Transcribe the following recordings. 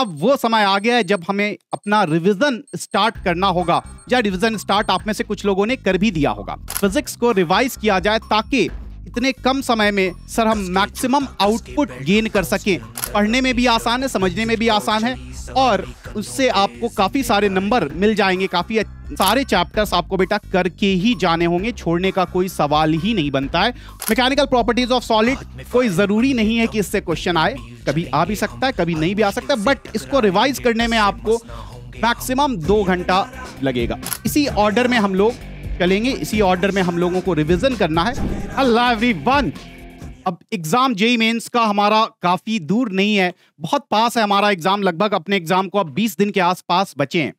अब वो समय आ गया है जब हमें अपना रिवीजन स्टार्ट करना होगा या रिवीजन स्टार्ट आप में से कुछ लोगों ने कर भी दिया होगा फिजिक्स को रिवाइज किया जाए ताकि इतने कम समय में सर हम मैक्सिमम आउटपुट गेन कर सकें पढ़ने में भी आसान है समझने में भी आसान है और उससे आपको काफ़ी सारे नंबर मिल जाएंगे काफ़ी सारे चैप्टर्स आपको बेटा करके ही जाने होंगे छोड़ने का कोई सवाल ही नहीं बनता है मैकेनिकल प्रॉपर्टीज ऑफ सॉलिड कोई ज़रूरी नहीं है कि इससे क्वेश्चन आए कभी आ भी सकता है कभी नहीं भी आ सकता बट इसको रिवाइज करने में आपको मैक्सिमम दो घंटा लगेगा इसी ऑर्डर में हम लोग चलेंगे इसी ऑर्डर में हम लोगों को रिविजन करना है अल्लाह वन अब एग्ज़ाम जेई मेंस का हमारा काफ़ी दूर नहीं है बहुत पास है हमारा एग्ज़ाम लगभग अपने एग्ज़ाम को अब 20 दिन के आसपास बचे हैं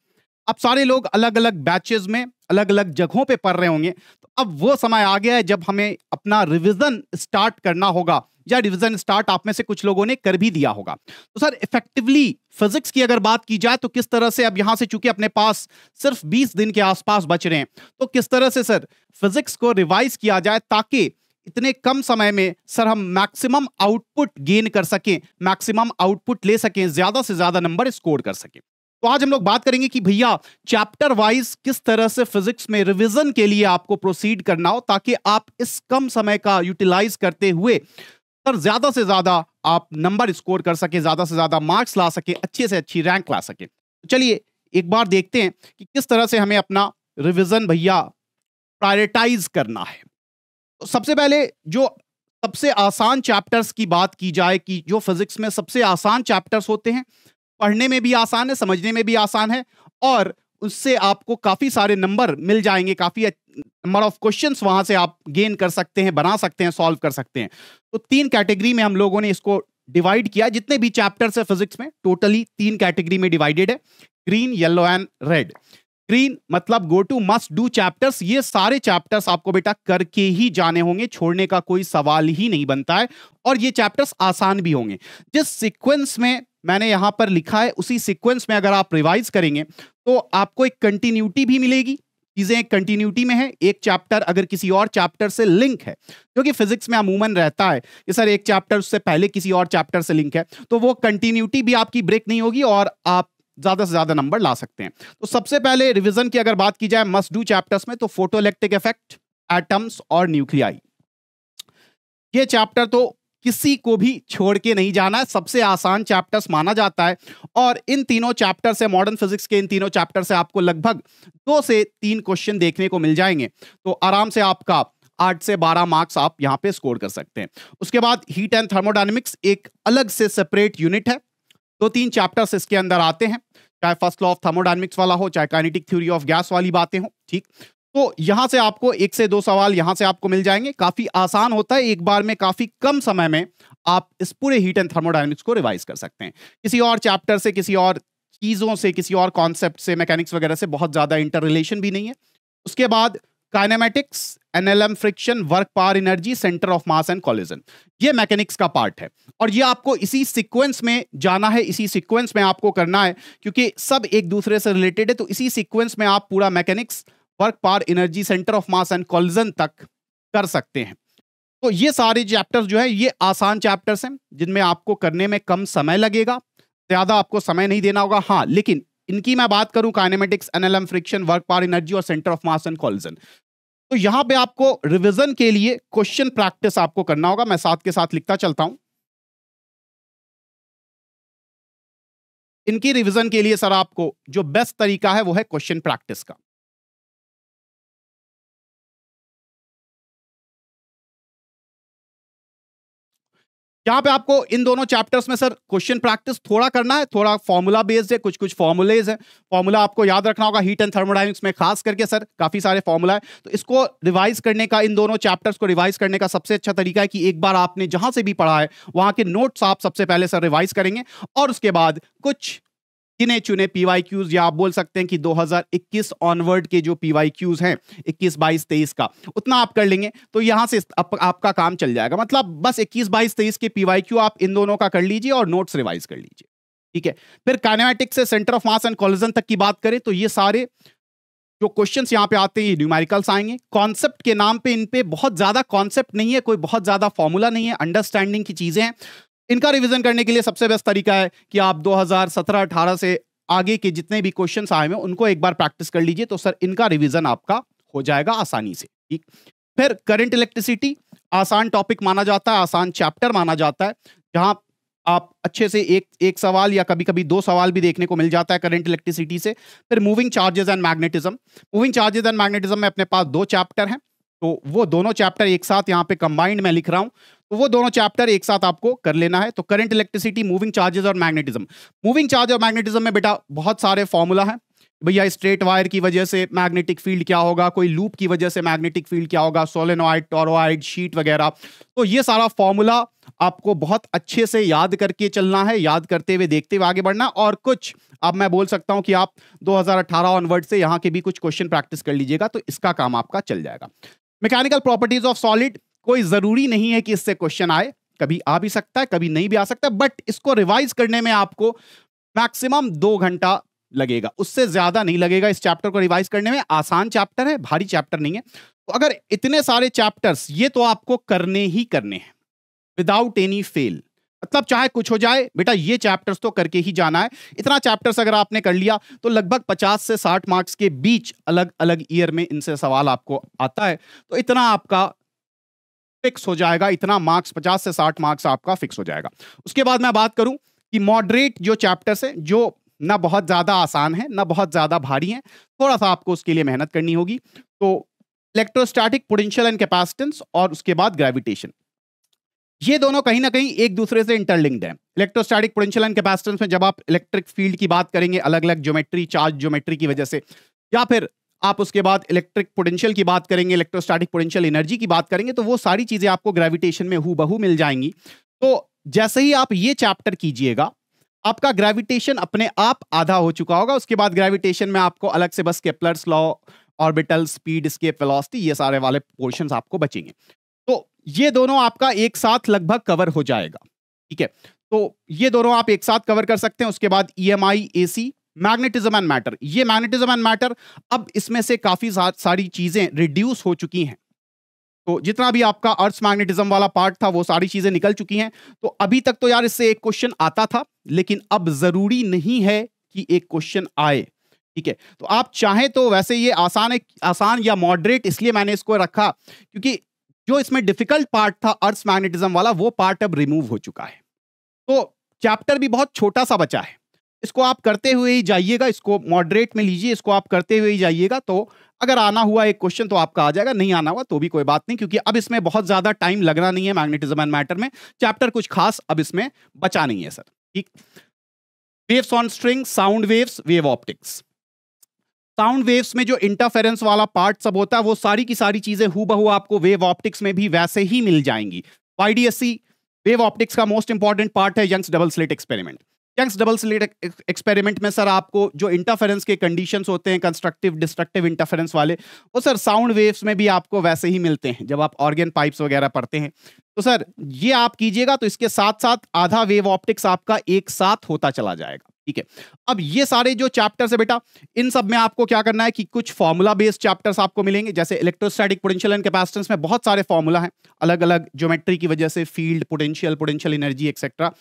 अब सारे लोग अलग अलग बैचेस में अलग अलग जगहों पे पढ़ रहे होंगे तो अब वो समय आ गया है जब हमें अपना रिवीजन स्टार्ट करना होगा या रिवीजन स्टार्ट आप में से कुछ लोगों ने कर भी दिया होगा तो सर इफेक्टिवली फिजिक्स की अगर बात की जाए तो किस तरह से अब यहां से चूंकि अपने पास सिर्फ 20 दिन के आसपास बच रहे हैं तो किस तरह से सर फिजिक्स को रिवाइज किया जाए ताकि इतने कम समय में सर हम मैक्सिमम आउटपुट गेन कर सकें मैक्सिमम आउटपुट ले सकें ज्यादा से ज्यादा नंबर स्कोर कर सकें तो आज हम लोग बात करेंगे कि भैया चैप्टर वाइज किस तरह से फिजिक्स में रिवीजन के लिए आपको प्रोसीड करना हो ताकि आप इस कम समय का यूटिलाइज करते हुए सर ज्यादा से ज्यादा आप नंबर स्कोर कर सके ज्यादा से ज्यादा मार्क्स ला सके अच्छे से अच्छी रैंक ला सके तो चलिए एक बार देखते हैं कि किस तरह से हमें अपना रिविजन भैया प्रायोरिटाइज करना है तो सबसे पहले जो सबसे आसान चैप्टर्स की बात की जाए कि जो फिजिक्स में सबसे आसान चैप्टर्स होते हैं पढ़ने में भी आसान है समझने में भी आसान है और उससे आपको काफ़ी सारे नंबर मिल जाएंगे काफ़ी नंबर ऑफ क्वेश्चंस वहां से आप गेन कर सकते हैं बना सकते हैं सॉल्व कर सकते हैं तो तीन कैटेगरी में हम लोगों ने इसको डिवाइड किया जितने भी चैप्टर्स है फिजिक्स में टोटली तीन कैटेगरी में डिवाइडेड है green yellow and red green मतलब go to must do chapters ये सारे चैप्टर्स आपको बेटा करके ही जाने होंगे छोड़ने का कोई सवाल ही नहीं बनता है और ये चैप्टर्स आसान भी होंगे जिस सीक्वेंस में मैंने यहां पर लिखा है उसी सीक्वेंस में अगर आप रिवाइज करेंगे तो आपको एक कंटिन्यूटी भी मिलेगी चीजें एक कंटिन्यूटी में है एक चैप्टर अगर किसी और चैप्टर से लिंक है जो कि फिजिक्स में अमूमन रहता है कि सर एक चैप्टर उससे पहले किसी और चैप्टर से लिंक है तो वो कंटिन्यूटी भी आपकी ब्रेक नहीं होगी और आप ज्यादा से ज्यादा नंबर ला सकते हैं तो सबसे पहले रिविजन की अगर बात की जाए मस्ट डू चैप्टर्स में तो फोटो इलेक्ट्रिक इफेक्ट एटम्स और न्यूक्लियाई ये चैप्टर तो किसी को भी छोड़ के नहीं जाना है सबसे आसान चैप्टर्स माना जाता है और इन तीनों चैप्टर से मॉडर्न फिजिक्स के इन तीनों चैप्टर से आपको लगभग दो से तीन क्वेश्चन देखने को मिल जाएंगे तो आराम से आपका आठ से बारह मार्क्स आप यहाँ पे स्कोर कर सकते हैं उसके बाद हीट एंड थर्मोडाइनमिक्स एक अलग से सेपरेट यूनिट है दो तीन चैप्टर्स इसके अंदर आते हैं चाहे फर्स्ट लॉ ऑफ थर्मोडाइनमिक्स वाला हो चाहे काइनेटिक थ्योरी ऑफ गैस वाली बातें हो ठीक तो यहां से आपको एक से दो सवाल यहां से आपको मिल जाएंगे काफी आसान होता है एक बार में काफी कम समय में आप इस पूरे हीट एंड थर्मोडाइनमिक्स को रिवाइज कर सकते हैं किसी और चैप्टर से किसी और चीजों से किसी और कॉन्सेप्ट से मैकेनिक्स वगैरह से बहुत ज्यादा इंटर रिलेशन भी नहीं है उसके बाद kinematics NLM friction work power energy centre of mass and collision ये मैकेनिक्स का पार्ट है और ये आपको इसी सीक्वेंस में जाना है इसी सीक्वेंस में आपको करना है क्योंकि सब एक दूसरे से रिलेटेड है तो इसी सीक्वेंस में आप पूरा mechanics work power energy centre of mass and collision तक कर सकते हैं तो ये सारे चैप्टर्स जो है ये आसान चैप्टर्स हैं जिनमें आपको करने में कम समय लगेगा ज़्यादा आपको समय नहीं देना होगा हाँ लेकिन इनकी मैं बात करूं kinematics NLM friction work power energy और centre of mass and collision तो यहां पे आपको रिवीजन के लिए क्वेश्चन प्रैक्टिस आपको करना होगा मैं साथ के साथ लिखता चलता हूं इनकी रिवीजन के लिए सर आपको जो बेस्ट तरीका है वो है क्वेश्चन प्रैक्टिस का यहाँ पे आपको इन दोनों चैप्टर्स में सर क्वेश्चन प्रैक्टिस थोड़ा करना है थोड़ा फॉर्मूला बेस्ड है कुछ कुछ फॉर्मुलेज है फॉर्मूला आपको याद रखना होगा हीट एंड थर्मोडाइनिक्स में खास करके सर काफी सारे फॉर्मूला है तो इसको रिवाइज करने का इन दोनों चैप्टर्स को रिवाइज करने का सबसे अच्छा तरीका है कि एक बार आपने जहां से भी पढ़ा है वहां के नोट्स आप सबसे पहले सर रिवाइज करेंगे और उसके बाद कुछ गिने चुने पीवाई क्यूज या आप बोल सकते हैं कि 2021 ऑनवर्ड के जो पीवाई क्यूज हैं 21 बाईस तेईस का उतना आप कर लेंगे तो यहां से आप, आपका काम चल जाएगा मतलब बस 21 बाईस तेईस के पीवाई क्यू आप इन दोनों का कर लीजिए और नोट्स रिवाइज कर लीजिए ठीक है फिर काइनेमेटिक्स से centre of mass and collision तक की बात करें तो ये सारे जो क्वेश्चंस यहाँ पे आते हैं ये न्यूमेरिकल्स आएंगे कॉन्सेप्ट के नाम पे इन पे बहुत ज़्यादा कॉन्सेप्ट नहीं है कोई बहुत ज़्यादा फॉर्मूला नहीं है अंडरस्टैंडिंग की चीज़ें हैं इनका रिवीजन करने के लिए सबसे बेस्ट तरीका है कि आप 2017-18 से आगे के जितने भी क्वेश्चन आए हैं उनको एक बार प्रैक्टिस कर लीजिए तो सर इनका रिविजन आपका हो जाएगा आसानी से ठीक फिर करंट इलेक्ट्रिसिटी आसान टॉपिक माना जाता है आसान चैप्टर माना जाता है जहां आप अच्छे से एक एक सवाल या कभी कभी दो सवाल भी देखने को मिल जाता है करंट इलेक्ट्रिसिटी से फिर moving charges and magnetism moving charges and magnetism में अपने पास दो चैप्टर हैं तो वो दोनों चैप्टर एक साथ यहाँ पे कंबाइंड मैं लिख रहा हूँ तो वो दोनों चैप्टर एक साथ आपको कर लेना है तो करंट इलेक्ट्रिसिटी मूविंग चार्जेस और मैग्नेटिज्म मूविंग चार्ज और मैग्नेटिज्म में बेटा बहुत सारे फॉर्मूला है भैया स्ट्रेट वायर की वजह से मैग्नेटिक फील्ड क्या होगा कोई लूप की वजह से मैग्नेटिक फील्ड क्या होगा सोलेनोइड टोरोइड शीट वगैरह तो ये सारा फॉर्मूला आपको बहुत अच्छे से याद करके चलना है याद करते हुए देखते हुए आगे बढ़ना और कुछ अब मैं बोल सकता हूं कि आप 2018 ऑनवर्ड से यहाँ के भी कुछ क्वेश्चन प्रैक्टिस कर लीजिएगा तो इसका काम आपका चल जाएगा मैकेनिकल प्रॉपर्टीज ऑफ सॉलिड कोई जरूरी नहीं है कि इससे क्वेश्चन आए कभी आ भी सकता है कभी नहीं भी आ सकता बट इसको रिवाइज करने में आपको मैक्सिमम दो घंटा लगेगा उससे ज्यादा नहीं लगेगा इस चैप्टर को रिवाइज करने में आसान चैप्टर है भारी चैप्टर नहीं है तो अगर इतने सारे चैप्टर्स ये तो आपको करने ही करने हैं विदाउट एनी फेल मतलब चाहे कुछ हो जाए बेटा ये चैप्टर्स तो करके ही जाना है इतना चैप्टर्स अगर आपने कर लिया तो लगभग 50 से 60 मार्क्स के बीच अलग अलग ईयर में इनसे सवाल आपको आता है तो इतना आपका फिक्स हो जाएगा इतना मार्क्स पचास से साठ मार्क्स आपका फिक्स हो जाएगा उसके बाद मैं बात करूं कि मॉडरेट जो चैप्टर्स हैं जो ना बहुत ज़्यादा आसान है ना बहुत ज़्यादा भारी है थोड़ा सा आपको उसके लिए मेहनत करनी होगी तो इलेक्ट्रोस्टैटिक पोटेंशियल एंड कैपेसिटेंस और उसके बाद ग्रेविटेशन ये दोनों कहीं ना कहीं एक दूसरे से इंटरलिंक्ड हैं इलेक्ट्रोस्टैटिक पोटेंशियल एंड कैपेसिटेंस में जब आप इलेक्ट्रिक फील्ड की बात करेंगे अलग अलग ज्योमेट्री चार्ज ज्योमेट्री की वजह से या फिर आप उसके बाद इलेक्ट्रिक पोटेंशियल की बात करेंगे इलेक्ट्रोस्टैटिक पोटेंशियल एनर्जी की बात करेंगे तो वो सारी चीज़ें आपको ग्रेविटेशन में हु बहू मिल जाएंगी तो जैसे ही आप ये चैप्टर कीजिएगा आपका ग्रेविटेशन अपने आप आधा हो चुका होगा उसके बाद ग्रेविटेशन में आपको अलग से बस Kepler's law orbital speed escape velocity ये सारे वाले पोर्शन आपको बचेंगे तो ये दोनों आपका एक साथ लगभग कवर हो जाएगा ठीक है तो ये दोनों आप एक साथ कवर कर सकते हैं उसके बाद E M I A C magnetism and matter ये मैग्नेटिज्म एंड मैटर अब इसमें से काफी सारी चीजें रिड्यूस हो चुकी हैं तो जितना भी आपका अर्थ मैग्नेटिज्म वाला पार्ट था वो सारी चीजें निकल चुकी हैं तो अभी तक तो यार इससे एक क्वेश्चन आता था लेकिन अब जरूरी नहीं है कि एक क्वेश्चन आए ठीक है तो आप चाहें तो वैसे ये आसान है आसान या मॉडरेट इसलिए मैंने इसको रखा क्योंकि जो इसमें डिफिकल्ट पार्ट था अर्थ मैग्नेटिज्म वाला वो पार्ट अब रिमूव हो चुका है तो चैप्टर भी बहुत छोटा सा बचा है इसको आप करते हुए ही जाइएगा इसको मॉडरेट में लीजिए इसको आप करते हुए ही जाइएगा तो अगर आना हुआ एक क्वेश्चन तो आपका आ जाएगा नहीं आना हुआ तो भी कोई बात नहीं क्योंकि अब इसमें बहुत ज्यादा टाइम लगना नहीं है मैग्नेटिज्म एंड मैटर में चैप्टर कुछ खास अब इसमें बचा नहीं है सर ठीक waves on string sound waves wave optics sound waves में जो इंटरफेरेंस वाला पार्ट सब होता है वो सारी की सारी चीजें हु बहु आपको वेव ऑप्टिक्स में भी वैसे ही मिल जाएंगी वाईडीएससी वेव ऑप्टिक्स का मोस्ट इंपॉर्टेंट पार्ट है Young's double slit experiment Young's double slit experiment में सर आपको जो इंटरफेरेंस के कंडीशंस होते हैं कंस्ट्रक्टिव डिस्ट्रक्टिव इंटरफेरेंस वाले वो सर साउंड वेव्स में भी आपको वैसे ही मिलते हैं जब आप ऑर्गेन पाइप्स वगैरह पढ़ते हैं तो सर ये आप कीजिएगा तो इसके साथ साथ आधा वेव ऑप्टिक्स आपका एक साथ होता चला जाएगा ठीक है अब ये सारे जो चैप्टर्स है बेटा इन सब में आपको क्या करना है कि कुछ फॉर्मूला बेस्ड चैप्टर्स आपको मिलेंगे जैसे इलेक्ट्रोस्टैटिक पोटेंशियल एंड कैपेसिटेंस में बहुत सारे फॉर्मूला हैं अलग अलग ज्योमेट्री की वजह से field potential potential energy etcetera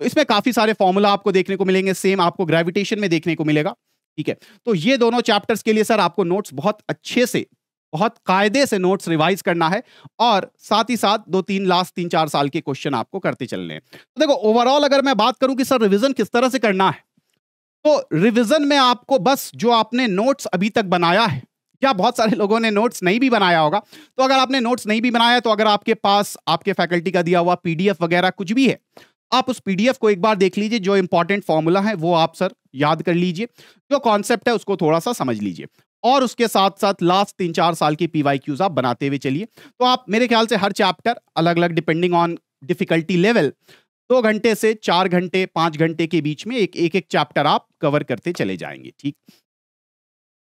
तो इसमें काफी सारे फॉर्मूला आपको देखने को मिलेंगे सेम आपको ग्रेविटेशन में देखने को मिलेगा ठीक है तो ये दोनों चैप्टर्स के लिए सर आपको नोट्स बहुत अच्छे से बहुत कायदे से नोट्स रिवाइज करना है और साथ ही साथ दो तीन लास्ट तीन चार साल के क्वेश्चन आपको करते चलने हैं तो देखो ओवरऑल अगर मैं बात करूं कि सर रिवीजन किस तरह से करना है तो रिवीजन में आपको बस जो आपने नोट्स अभी तक बनाया है या बहुत सारे लोगों ने नोट्स नहीं भी बनाया होगा तो अगर आपने नोट्स नहीं भी बनाया तो अगर आपके पास आपके फैकल्टी का दिया हुआ पीडीएफ वगैरह कुछ भी है आप उस पीडीएफ को एक बार देख लीजिए जो इंपॉर्टेंट फॉर्मूला है वो आप सर याद कर लीजिए जो कॉन्सेप्ट है उसको थोड़ा सा समझ लीजिए और उसके साथ साथ लास्ट तीन चार साल की पी वाई क्यूज आप बनाते हुए चलिए तो आप मेरे ख्याल से हर चैप्टर अलग अलग डिपेंडिंग ऑन डिफिकल्टी लेवल दो घंटे से चार घंटे पाँच घंटे के बीच में एक एक, एक चैप्टर आप कवर करते चले जाएंगे ठीक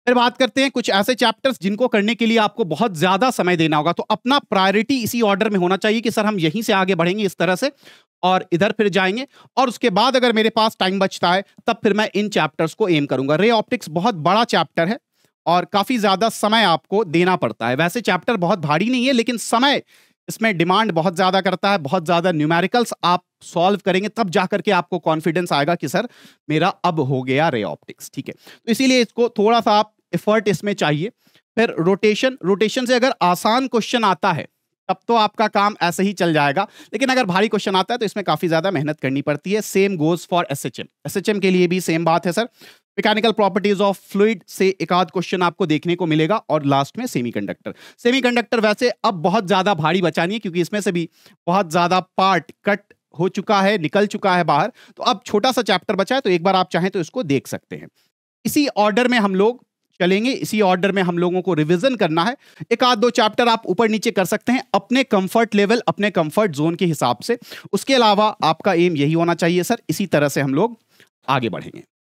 फिर बात करते हैं कुछ ऐसे चैप्टर्स जिनको करने के लिए आपको बहुत ज्यादा समय देना होगा तो अपना प्रायोरिटी इसी ऑर्डर में होना चाहिए कि सर हम यहीं से आगे बढ़ेंगे इस तरह से और इधर फिर जाएंगे और उसके बाद अगर मेरे पास टाइम बचता है तब फिर मैं इन चैप्टर्स को एम करूंगा रे ऑप्टिक्स बहुत बड़ा चैप्टर है और काफ़ी ज़्यादा समय आपको देना पड़ता है वैसे चैप्टर बहुत भारी नहीं है लेकिन समय इसमें डिमांड बहुत ज़्यादा करता है बहुत ज़्यादा न्यूमेरिकल्स आप सॉल्व करेंगे तब जा करके आपको कॉन्फिडेंस आएगा कि सर मेरा अब हो गया रे ऑप्टिक्स ठीक है तो इसीलिए इसको थोड़ा सा आप एफर्ट इसमें चाहिए फिर रोटेशन रोटेशन से अगर आसान क्वेश्चन आता है तब तो आपका काम ऐसे ही चल जाएगा लेकिन अगर भारी क्वेश्चन आता है तो इसमें काफ़ी ज़्यादा मेहनत करनी पड़ती है same goes for S H M S H M के लिए भी सेम बात है sir mechanical properties of fluid से एक आध क्वेश्चन आपको देखने को मिलेगा और लास्ट में सेमी कंडक्टर सेमी कंडक्टर वैसे अब बहुत ज़्यादा भारी बचानी है क्योंकि इसमें से भी बहुत ज़्यादा पार्ट कट हो चुका है निकल चुका है बाहर तो अब छोटा सा चैप्टर बचा है तो एक बार आप चाहें तो इसको देख सकते हैं इसी ऑर्डर में हम लोग चलेंगे इसी ऑर्डर में हम लोगों को रिविजन करना है एक आध दो चैप्टर आप ऊपर नीचे कर सकते हैं अपने कंफर्ट लेवल अपने कंफर्ट जोन के हिसाब से उसके अलावा आपका एम यही होना चाहिए सर इसी तरह से हम लोग आगे बढ़ेंगे